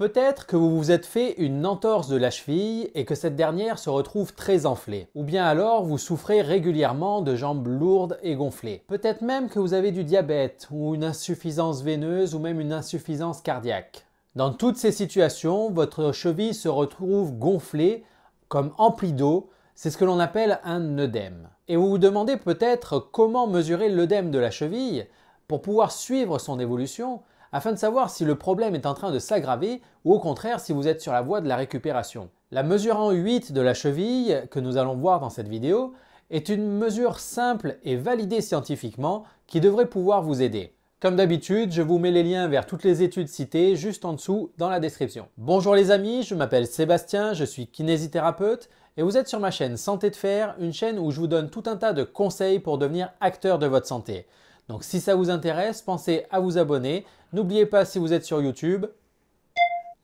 Peut-être que vous vous êtes fait une entorse de la cheville et que cette dernière se retrouve très enflée. Ou bien alors vous souffrez régulièrement de jambes lourdes et gonflées. Peut-être même que vous avez du diabète ou une insuffisance veineuse ou même une insuffisance cardiaque. Dans toutes ces situations, votre cheville se retrouve gonflée comme emplie d'eau. C'est ce que l'on appelle un œdème. Et vous vous demandez peut-être comment mesurer l'œdème de la cheville pour pouvoir suivre son évolution afin de savoir si le problème est en train de s'aggraver ou au contraire si vous êtes sur la voie de la récupération. La mesure en 8 de la cheville, que nous allons voir dans cette vidéo, est une mesure simple et validée scientifiquement qui devrait pouvoir vous aider. Comme d'habitude, je vous mets les liens vers toutes les études citées juste en dessous dans la description. Bonjour les amis, je m'appelle Sébastien, je suis kinésithérapeute et vous êtes sur ma chaîne Santé de Fer, une chaîne où je vous donne tout un tas de conseils pour devenir acteur de votre santé. Donc si ça vous intéresse, pensez à vous abonner. N'oubliez pas si vous êtes sur YouTube,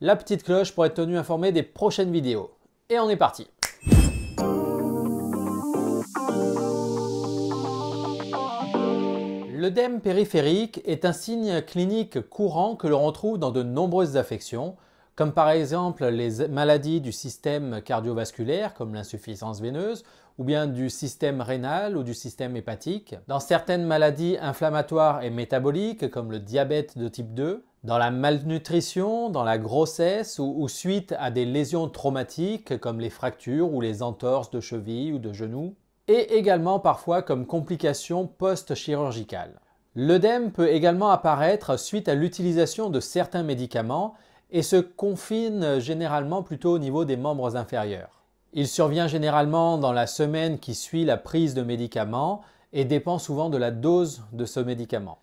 la petite cloche pour être tenu informé des prochaines vidéos. Et on est parti L'œdème e périphérique est un signe clinique courant que l'on retrouve dans de nombreuses affections, comme par exemple les maladies du système cardiovasculaire, comme l'insuffisance veineuse, ou bien du système rénal ou du système hépatique. Dans certaines maladies inflammatoires et métaboliques, comme le diabète de type 2, dans la malnutrition, dans la grossesse ou, suite à des lésions traumatiques comme les fractures ou les entorses de cheville ou de genou, et également parfois comme complications post-chirurgicales. L'œdème peut également apparaître suite à l'utilisation de certains médicaments et se confine généralement plutôt au niveau des membres inférieurs. Il survient généralement dans la semaine qui suit la prise de médicaments et dépend souvent de la dose de ce médicament.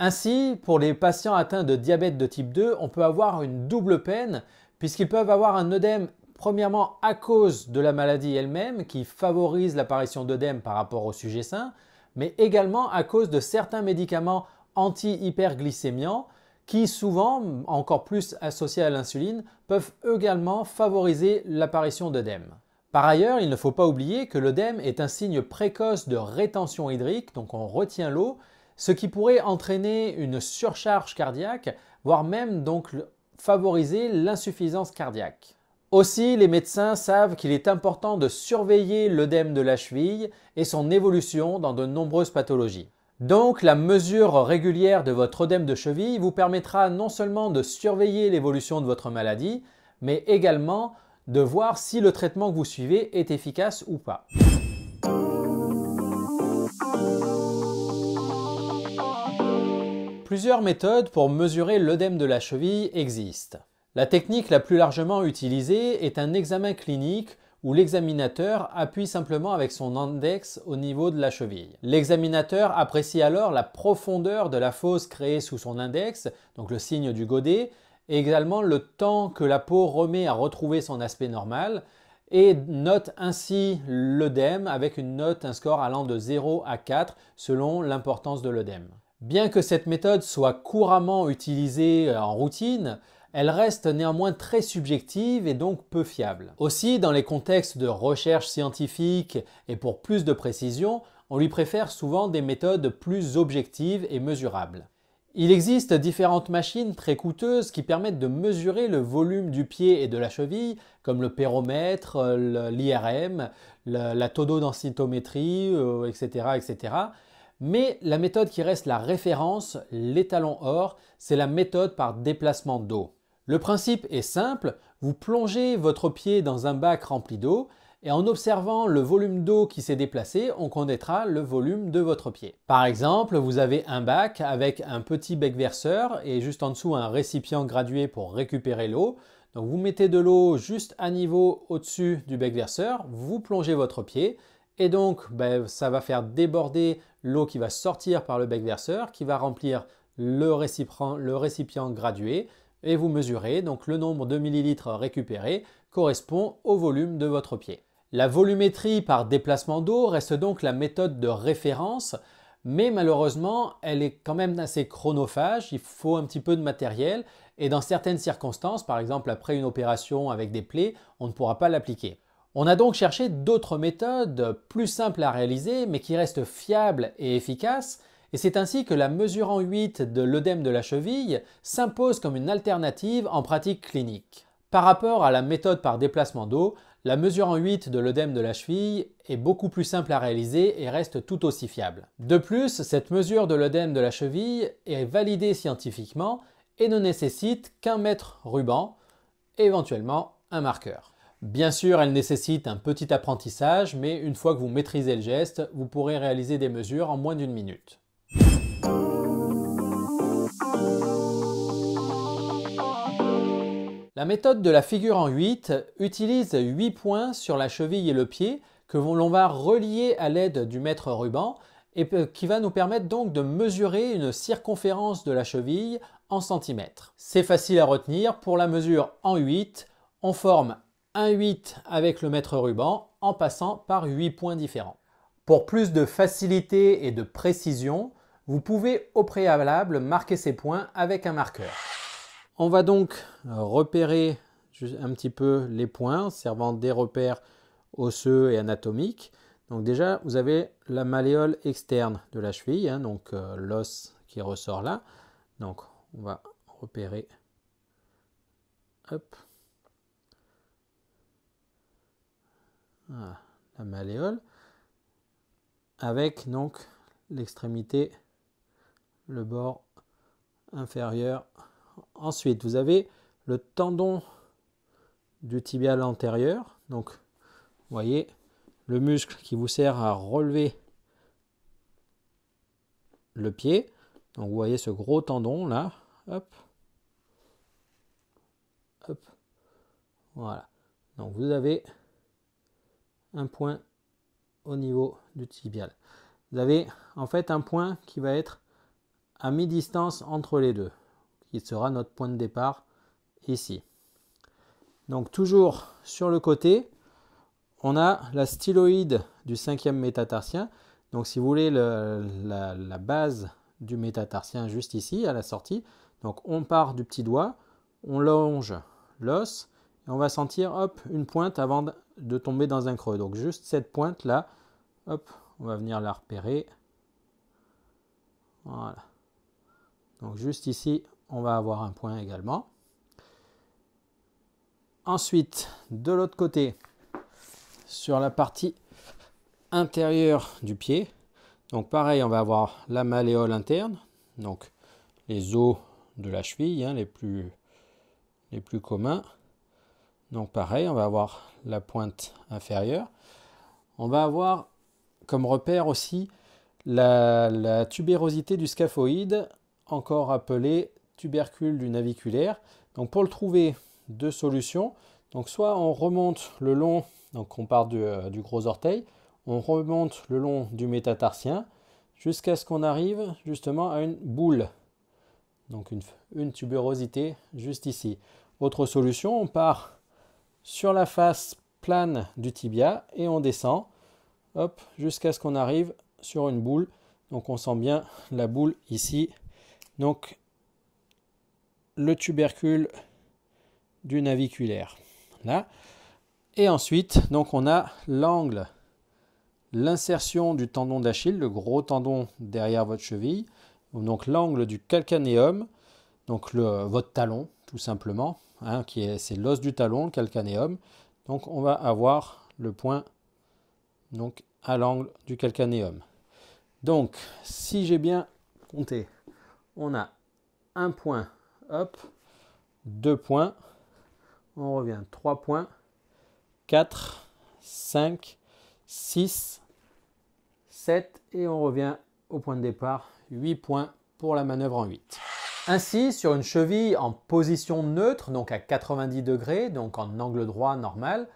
Ainsi, pour les patients atteints de diabète de type 2, on peut avoir une double peine puisqu'ils peuvent avoir un œdème premièrement à cause de la maladie elle-même qui favorise l'apparition d'œdème par rapport au sujet sain, mais également à cause de certains médicaments anti-hyperglycémiants qui souvent, encore plus associés à l'insuline, peuvent également favoriser l'apparition d'œdème. Par ailleurs, il ne faut pas oublier que l'œdème est un signe précoce de rétention hydrique, donc on retient l'eau, ce qui pourrait entraîner une surcharge cardiaque, voire même donc favoriser l'insuffisance cardiaque. Aussi, les médecins savent qu'il est important de surveiller l'œdème de la cheville et son évolution dans de nombreuses pathologies. Donc, la mesure régulière de votre œdème de cheville vous permettra non seulement de surveiller l'évolution de votre maladie, mais également de voir si le traitement que vous suivez est efficace ou pas. Plusieurs méthodes pour mesurer l'œdème de la cheville existent. La technique la plus largement utilisée est un examen clinique où l'examinateur appuie simplement avec son index au niveau de la cheville. L'examinateur apprécie alors la profondeur de la fosse créée sous son index, donc le signe du godet, et également le temps que la peau remet à retrouver son aspect normal et note ainsi l'œdème avec une note, un score allant de 0 à 4 selon l'importance de l'œdème. Bien que cette méthode soit couramment utilisée euh, en routine, elle reste néanmoins très subjective et donc peu fiable. Aussi, dans les contextes de recherche scientifique et pour plus de précision, on lui préfère souvent des méthodes plus objectives et mesurables. Il existe différentes machines très coûteuses qui permettent de mesurer le volume du pied et de la cheville, comme le péromètre, l'IRM, la tododensitométrie, etc., euh, etc. Mais la méthode qui reste la référence, l'étalon or, c'est la méthode par déplacement d'eau. Le principe est simple, vous plongez votre pied dans un bac rempli d'eau, et en observant le volume d'eau qui s'est déplacé, on connaîtra le volume de votre pied. Par exemple, vous avez un bac avec un petit bec verseur et juste en dessous un récipient gradué pour récupérer l'eau. Donc vous mettez de l'eau juste à niveau au-dessus du bec verseur, vous plongez votre pied et donc ben, ça va faire déborder l'eau qui va sortir par le bec verseur qui va remplir le récipient gradué et vous mesurez donc le nombre de millilitres récupérés correspond au volume de votre pied. La volumétrie par déplacement d'eau reste donc la méthode de référence, mais malheureusement, elle est quand même assez chronophage, il faut un petit peu de matériel, et dans certaines circonstances, par exemple après une opération avec des plaies, on ne pourra pas l'appliquer. On a donc cherché d'autres méthodes plus simples à réaliser, mais qui restent fiables et efficaces, et c'est ainsi que la mesure en 8 de l'œdème de la cheville s'impose comme une alternative en pratique clinique. Par rapport à la méthode par déplacement d'eau, la mesure en 8 de l'œdème de la cheville est beaucoup plus simple à réaliser et reste tout aussi fiable. De plus, cette mesure de l'œdème de la cheville est validée scientifiquement et ne nécessite qu'un mètre ruban, éventuellement un marqueur. Bien sûr, elle nécessite un petit apprentissage, mais une fois que vous maîtrisez le geste, vous pourrez réaliser des mesures en moins d'une minute. La méthode de la figure en 8 utilise 8 points sur la cheville et le pied que l'on va relier à l'aide du mètre ruban et qui va nous permettre donc de mesurer une circonférence de la cheville en centimètres. C'est facile à retenir, pour la mesure en 8, on forme un 8 avec le mètre ruban en passant par 8 points différents. Pour plus de facilité et de précision, vous pouvez au préalable marquer ces points avec un marqueur. On va donc repérer un petit peu les points, servant des repères osseux et anatomiques. Donc déjà, vous avez la malléole externe de la cheville, hein, donc euh, l'os qui ressort là. Donc on va repérer. Ah, la malléole. Avec donc l'extrémité, le bord inférieur Ensuite, vous avez le tendon du tibial antérieur. Donc, vous voyez le muscle qui vous sert à relever le pied. Donc, vous voyez ce gros tendon là. Hop. Hop. Voilà. Donc, vous avez un point au niveau du tibial. Vous avez en fait un point qui va être à mi-distance entre les deux sera notre point de départ ici. Donc toujours sur le côté, on a la styloïde du cinquième métatarsien. Donc si vous voulez la, base du métatarsien juste ici à la sortie, donc on part du petit doigt, on longe l'os et on va sentir hop une pointe avant de, tomber dans un creux. Donc juste cette pointe là, hop, on va venir la repérer. Voilà. Donc juste ici on va avoir un point également. Ensuite, de l'autre côté, sur la partie intérieure du pied, donc pareil, on va avoir la malléole interne, donc les os de la cheville, hein, les, plus, les plus communs. Donc pareil, on va avoir la pointe inférieure. On va avoir comme repère aussi la, la tubérosité du scaphoïde, encore appelée tubercule du naviculaire. Donc pour le trouver, deux solutions. Donc soit on remonte le long, donc on part du, euh, gros orteil, on remonte le long du métatarsien jusqu'à ce qu'on arrive justement à une boule, donc une, une tuberosité juste ici. Autre solution, on part sur la face plane du tibia et on descend hop, jusqu'à ce qu'on arrive sur une boule. Donc on sent bien la boule ici. Donc le tubercule du naviculaire. Là. Et ensuite, donc on a l'angle, l'insertion du tendon d'Achille, le gros tendon derrière votre cheville, donc l'angle du calcanéum, donc le, votre talon tout simplement, hein, qui est c'est l'os du talon, le calcanéum. Donc on va avoir le point donc à l'angle du calcanéum. Donc si j'ai bien compté, on a un point hop, 2 points, on revient, 3 points, 4, 5, 6, 7, et on revient au point de départ, 8 points pour la manœuvre en 8. Ainsi, sur une cheville en position neutre, donc à 90 degrés, donc en angle droit normal,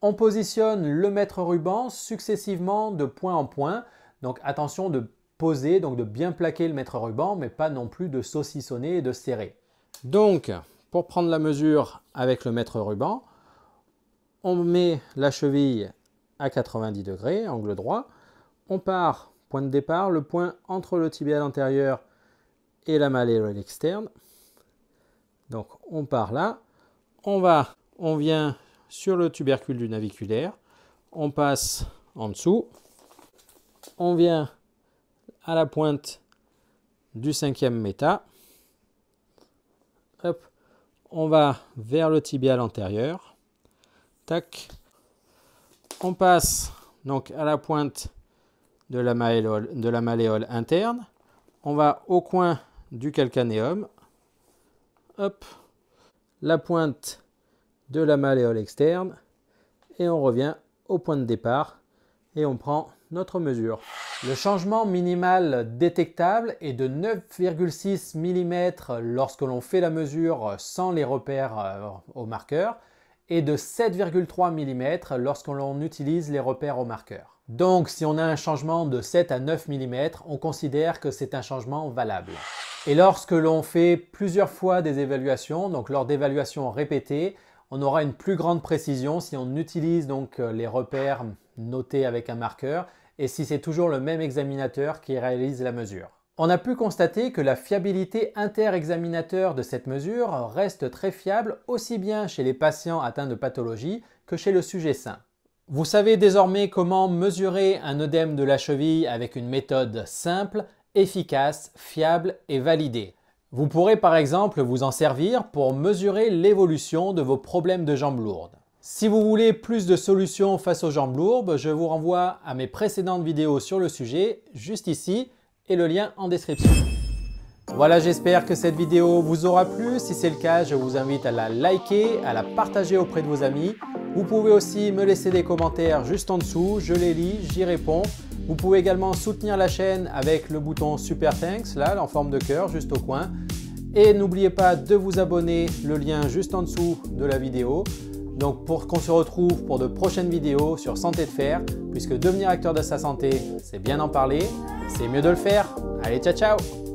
on positionne le mètre ruban successivement de point en point. Donc attention de poser, donc de bien plaquer le mètre ruban, mais pas non plus de saucissonner et de serrer. Donc, pour prendre la mesure avec le mètre ruban, on met la cheville à 90 degrés, angle droit. On part, point de départ, le point entre le tibial antérieur et la malléole externe. Donc on part là, on va, on vient sur le tubercule du naviculaire, on passe en dessous, on vient à la pointe du cinquième méta, Hop, on va vers le tibial antérieur. Tac. On passe donc à la pointe de la malléole, interne. On va au coin du calcanéum. Hop. La pointe de la malléole externe. Et on revient au point de départ. Et on prend notre mesure. Le changement minimal détectable est de 9,6 mm lorsque l'on fait la mesure sans les repères euh, au marqueur et de 7,3 mm lorsque l'on utilise les repères au marqueur. Donc si on a un changement de 7 à 9 mm, on considère que c'est un changement valable. Et lorsque l'on fait plusieurs fois des évaluations, donc lors d'évaluations répétées, on aura une plus grande précision si on utilise donc euh, les repères noté avec un marqueur, et si c'est toujours le même examinateur qui réalise la mesure. On a pu constater que la fiabilité inter-examinateur de cette mesure reste très fiable aussi bien chez les patients atteints de pathologie que chez le sujet sain. Vous savez désormais comment mesurer un œdème de la cheville avec une méthode simple, efficace, fiable et validée. Vous pourrez par exemple vous en servir pour mesurer l'évolution de vos problèmes de jambes lourdes. Si vous voulez plus de solutions face aux jambes lourdes, je vous renvoie à mes précédentes vidéos sur le sujet, juste ici, et le lien en description. Voilà, j'espère que cette vidéo vous aura plu. Si c'est le cas, je vous invite à la liker, à la partager auprès de vos amis. Vous pouvez aussi me laisser des commentaires juste en dessous, je les lis, j'y réponds. Vous pouvez également soutenir la chaîne avec le bouton Super Thanks, là, en forme de cœur, juste au coin. Et n'oubliez pas de vous abonner, le lien juste en dessous de la vidéo. Donc pour qu'on se retrouve pour de prochaines vidéos sur santé de fer, puisque devenir acteur de sa santé, c'est bien en parler, c'est mieux de le faire. Allez, ciao ciao